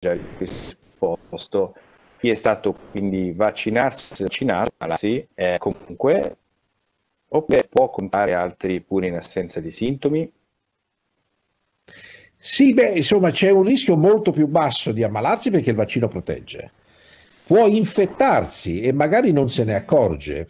già risposto. Chi è stato quindi vaccinarsi, vaccinarsi eh, comunque, oppure può contare altri pure in assenza di sintomi? Sì, beh, insomma c'è un rischio molto più basso di ammalarsi perché il vaccino protegge. Può infettarsi e magari non se ne accorge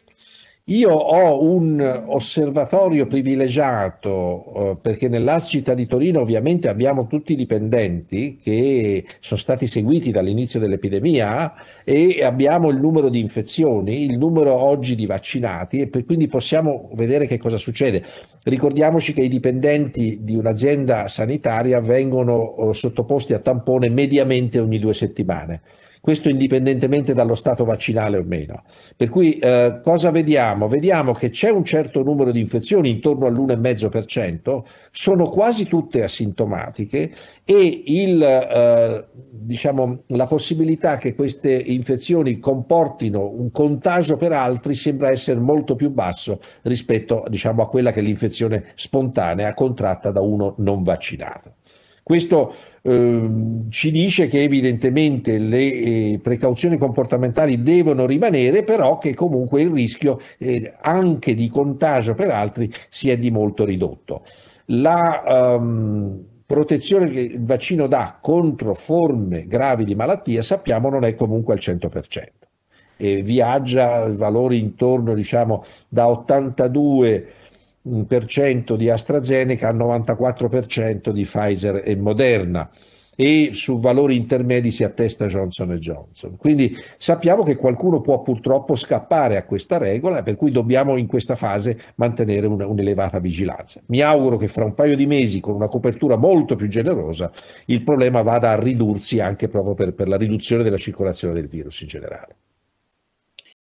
io ho un osservatorio privilegiato eh, perché nell'ASCITA di Torino ovviamente abbiamo tutti i dipendenti che sono stati seguiti dall'inizio dell'epidemia e abbiamo il numero di infezioni, il numero oggi di vaccinati e per, quindi possiamo vedere che cosa succede. Ricordiamoci che i dipendenti di un'azienda sanitaria vengono eh, sottoposti a tampone mediamente ogni due settimane questo indipendentemente dallo stato vaccinale o meno. Per cui eh, cosa vediamo? Vediamo che c'è un certo numero di infezioni, intorno all'1,5%, sono quasi tutte asintomatiche e il, eh, diciamo, la possibilità che queste infezioni comportino un contagio per altri sembra essere molto più basso rispetto diciamo, a quella che è l'infezione spontanea contratta da uno non vaccinato. Questo eh, ci dice che evidentemente le eh, precauzioni comportamentali devono rimanere, però che comunque il rischio eh, anche di contagio per altri si è di molto ridotto. La ehm, protezione che il vaccino dà contro forme gravi di malattia sappiamo non è comunque al 100%. viaggia valori intorno diciamo da 82 di AstraZeneca al 94% di Pfizer e Moderna e su valori intermedi si attesta Johnson Johnson. Quindi sappiamo che qualcuno può purtroppo scappare a questa regola, per cui dobbiamo in questa fase mantenere una, un'elevata vigilanza. Mi auguro che fra un paio di mesi, con una copertura molto più generosa, il problema vada a ridursi anche proprio per, per la riduzione della circolazione del virus in generale.